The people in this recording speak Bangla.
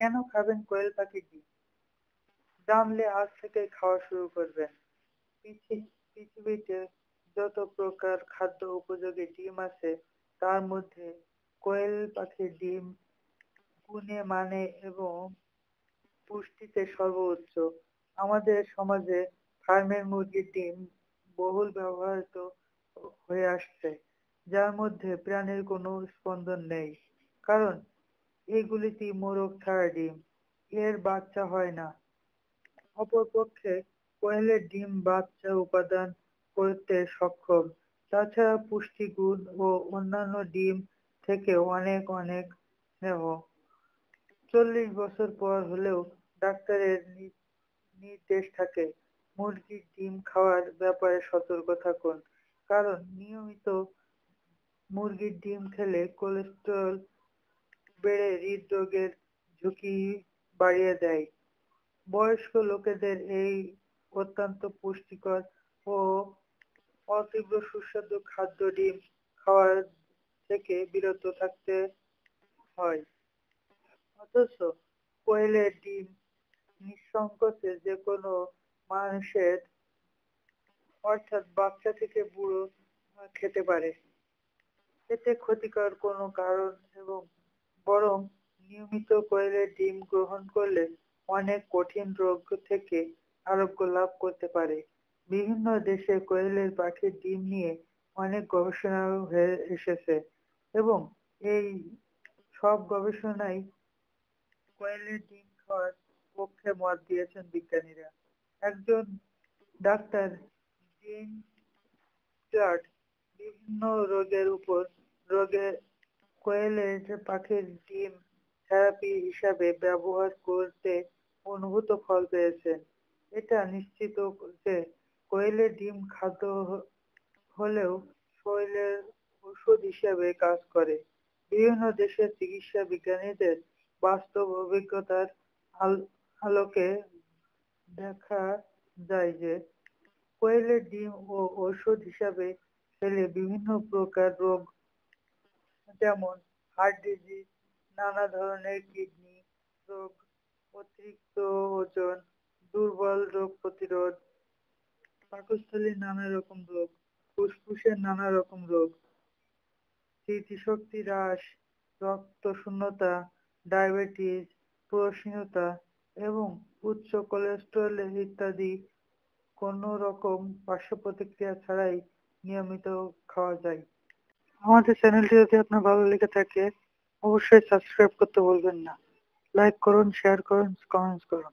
কেন খাবেন কোয়েল পাখি কি জানলে আজ থেকে খাওয়া শুরু করবেন পৃথিবীতে যত প্রকার খাদ্য উপযোগী ডিম আছে তার মধ্যে কোয়েল পাখির ডিম গুণে মানে এবং পুষ্টিতে সর্বোচ্চ আমাদের সমাজে ফার্মের মুরগির ডিম বহুল ব্যবহৃত হয়ে আসছে যার মধ্যে প্রাণের কোনো স্পন্দন নেই কারণ এগুলিতে মোরগ ছাড়া ডিম এর বাচ্চা হয় না অপরপক্ষে কোয়েলের ডিম বাচ্চা উপাদান করতে সক্ষম তাছাড়া পুষ্টিগুণ ও অন্যান্য ডিম থেকে অনেক অনেক স্নেহ চল্লিশ বছর পর হলেও ডাক্তারের নির্দেশ থাকে মুরগির ডিম খাওয়ার ব্যাপারে সতর্ক থাকুন কারণ নিয়মিত মুরগির ডিম খেলে কোলেস্ট্রল বেড়ে হৃদরোগের ঝুঁকি বাড়িয়ে দেয় বয়স্ক লোকেদের এই অত্যন্ত পুষ্টিকর ও অতীব সুস্বাদু খাদ্য ডিম খাওয়ার থেকে বিরত থাকতে হয় অথচ কোয়েলের ডিম নিঃসংকোচে যে কোনো মানুষের অর্থাৎ বাচ্চা থেকে বুড়ো খেতে পারে এতে ক্ষতিকর কোনো কারণ এবং বরং নিয়মিত কোয়েলে ডিম গ্রহণ করলে অনেক কঠিন রোগ থেকে আরোগ্য লাভ করতে পারে বিভিন্ন দেশে কোয়েলের পাখির ডিম নিয়ে অনেক গবেষণা হয়ে এসেছে এবং এই সব গবেষণায় কোয়েলের ডিম খাওয়ার পক্ষে মত দিয়েছেন বিজ্ঞানীরা একজন ডাক্তার জিন বিভিন্ন রোগের উপর রোগের কোয়েলের পাখির ডিম থেরাপি হিসাবে ব্যবহার করতে অনুভূত ফল পেয়েছেন এটা নিশ্চিত যে কোয়েলের ডিম খাদ্য হলেও শরীরের ওষুধ হিসাবে কাজ করে বিভিন্ন দেশের চিকিৎসা বিজ্ঞানীদের বাস্তব অভিজ্ঞতার আলোকে দেখা যায় যে কোয়েলের ডিম ও ওষুধ হিসাবে খেলে বিভিন্ন প্রকার রোগ যেমন হার্ট ডিজিজ নানা ধরনের কিডনি রোগ অতিরিক্ত ওজন দুর্বল রোগ প্রতিরোধ পাকস্থলীর নানা রকম রোগ ফুসফুসের নানা রকম রোগ স্মৃতিশক্তি হ্রাস রক্ত শূন্যতা ডায়াবেটিস প্রসীনতা এবং উচ্চ কোলেস্টেরল ইত্যাদি কোনো রকম পার্শ্ব প্রতিক্রিয়া ছাড়াই নিয়মিত খাওয়া যায় আমাদের চ্যানেলটি যদি আপনার ভালো লেগে থাকে অবশ্যই সাবস্ক্রাইব করতে বলবেন না লাইক করুন শেয়ার করুন কমেন্টস করুন